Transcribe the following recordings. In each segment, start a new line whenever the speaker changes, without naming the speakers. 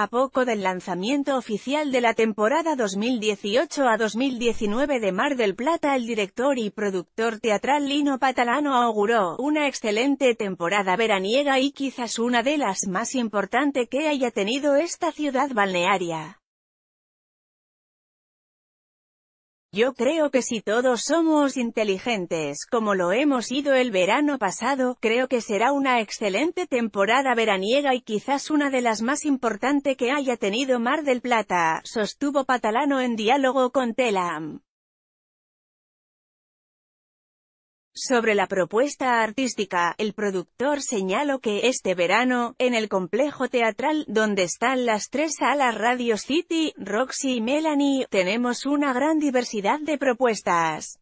A poco del lanzamiento oficial de la temporada 2018 a 2019 de Mar del Plata el director y productor teatral Lino Patalano auguró una excelente temporada veraniega y quizás una de las más importantes que haya tenido esta ciudad balnearia. Yo creo que si todos somos inteligentes, como lo hemos ido el verano pasado, creo que será una excelente temporada veraniega y quizás una de las más importantes que haya tenido Mar del Plata, sostuvo Patalano en diálogo con Telam. Sobre la propuesta artística, el productor señaló que, este verano, en el complejo teatral, donde están las tres salas Radio City, Roxy y Melanie, tenemos una gran diversidad de propuestas.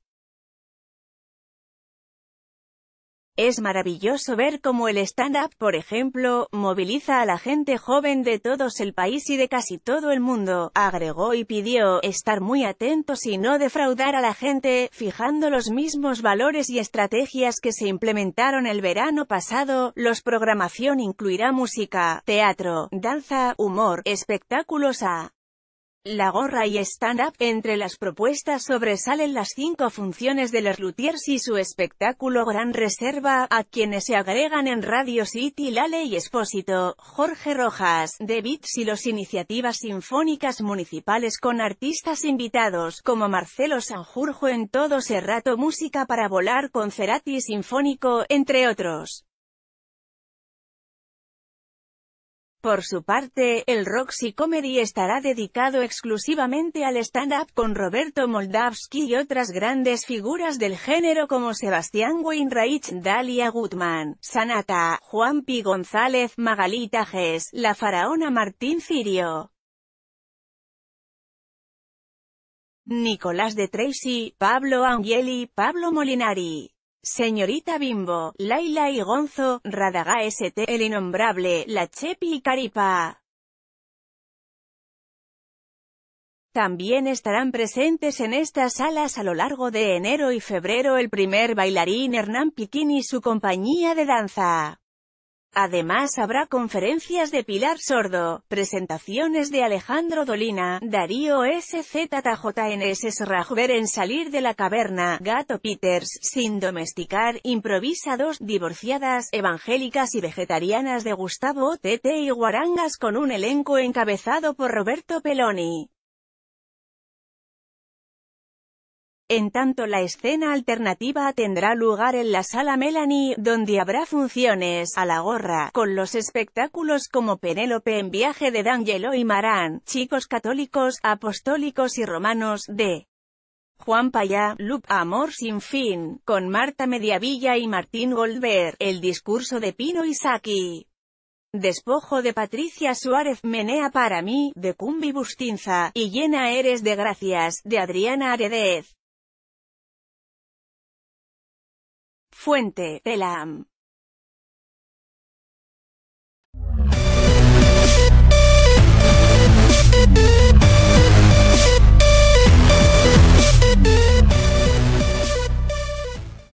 Es maravilloso ver cómo el stand-up, por ejemplo, moviliza a la gente joven de todos el país y de casi todo el mundo, agregó y pidió estar muy atentos y no defraudar a la gente, fijando los mismos valores y estrategias que se implementaron el verano pasado. Los programación incluirá música, teatro, danza, humor, espectáculos a la gorra y stand-up. Entre las propuestas sobresalen las cinco funciones de los Luthiers y su espectáculo Gran Reserva, a quienes se agregan en Radio City Lale y Espósito, Jorge Rojas, The y las iniciativas sinfónicas municipales con artistas invitados, como Marcelo Sanjurjo en Todo rato Música para Volar con Cerati Sinfónico, entre otros. Por su parte, el Roxy Comedy estará dedicado exclusivamente al stand-up con Roberto Moldavsky y otras grandes figuras del género como Sebastián Weinreich, Dalia Gutman, Sanata, Juan P. González, Magalita Gess, la faraona Martín Cirio. Nicolás de Tracy, Pablo Angeli, Pablo Molinari. Señorita Bimbo, Laila y Gonzo, Radaga ST, El Innombrable, La Chepi y Caripa. También estarán presentes en estas salas a lo largo de enero y febrero el primer bailarín Hernán Piquín y su compañía de danza. Además habrá conferencias de Pilar Sordo, presentaciones de Alejandro Dolina, Darío SZJNS Rajver en Salir de la Caverna, Gato Peters, Sin Domesticar, Improvisados, Divorciadas, Evangélicas y Vegetarianas de Gustavo Tete y Guarangas con un elenco encabezado por Roberto Peloni. En tanto la escena alternativa tendrá lugar en la Sala Melanie, donde habrá funciones, a la gorra, con los espectáculos como Penélope en viaje de D'Angelo y Marán, chicos católicos, apostólicos y romanos, de Juan Payá, Loop Amor sin fin, con Marta Mediavilla y Martín Goldberg, el discurso de Pino Isaki. Despojo de Patricia Suárez, Menea para mí, de Cumbi Bustinza, y Llena Eres de Gracias, de Adriana Aredez. Fuente, de la